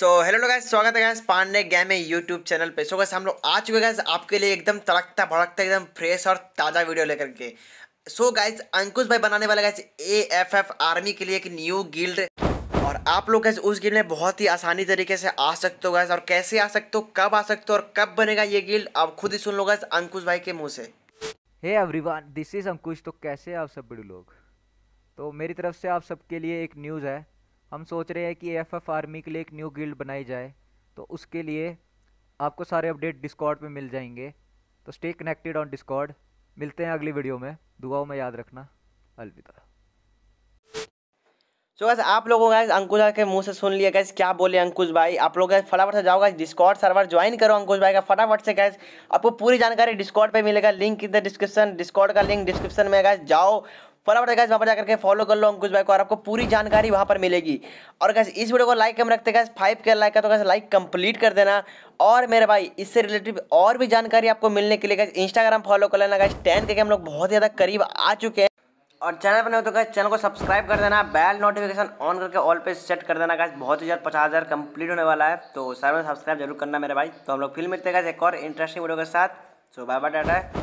so hello लोग स्वागत है guys Pandey game YouTube channel पे सो so, गैस हम लोग आ चुके गैस आपके लिए एकदम तड़कता भड़कता एकदम फ्रेश और ताज़ा वीडियो लेकर के सो so, गैस अंकुश भाई बनाने वाला guys A F F army के लिए एक न्यू गिल्ड और आप लोग कैसे उस गिल्ड में बहुत ही आसानी तरीके से आ सकते हो गैस और कैसे आ सकते हो कब आ सकते हो और कब बनेगा ये गिल्ड आप खुद ही सुन लो गैस अंकुश भाई के मुँह से hey everyone this is Ankush तो कैसे आप सब बड़े लोग तो मेरी तरफ से आप सबके लिए एक न्यूज़ है हम सोच रहे हैं कि एफ एफ आर्मी के लिए एक न्यू गिल्ड बनाई जाए तो उसके लिए आपको सारे अपडेट डिस्कॉर्ड पे मिल जाएंगे तो स्टे कनेक्टेड ऑन डिस्कॉर्ड मिलते हैं अगली वीडियो में दुआओं में याद रखना अलविदा सो गैस आप लोगों का अंकुश के मुंह से सुन लिया गैस क्या बोले अंकुश भाई आप लोग फटाफट से जाओ डिस्कॉर्ड सर्वर ज्वाइन करो अंकुश भाई का फटाफट से गैस आपको पूरी जानकारी डिस्कॉर्ड पे मिलेगा लिंक इधर डिस्क्रिप्शन डिस्कॉर्ड का लिंक डिस्क्रिप्शन में गैस जाओ फटाफट गैस वहाँ पर जाकर के फॉलो कर लो अंकुश भाई को और आपको पूरी जानकारी वहाँ पर मिलेगी और गैस इस वीडियो को लाइक कम रखते गैस फाइव के लाइक का तो गैस लाइक कंप्लीट कर देना और मेरे भाई इससे रिलेटेड और भी जानकारी आपको मिलने के लिए गैस इंस्टाग्राम फॉलो कर लेना गैस टेन के हम लोग बहुत ज़्यादा करीब आ चुके हैं और चैनल पर नहीं तो गैस चैनल को सब्सक्राइब कर देना बेल नोटिफिकेशन ऑन करके ऑल पे सेट कर देना गैस बहुत ही ज़्यादा पचास हज़ार कंप्लीट होने वाला है तो सारे सब्सक्राइब जरूर करना मेरे भाई तो हम लोग फिल्म मिलते हैं एक और इंटरेस्टिंग वीडियो के साथ सो बाय बाय टाटा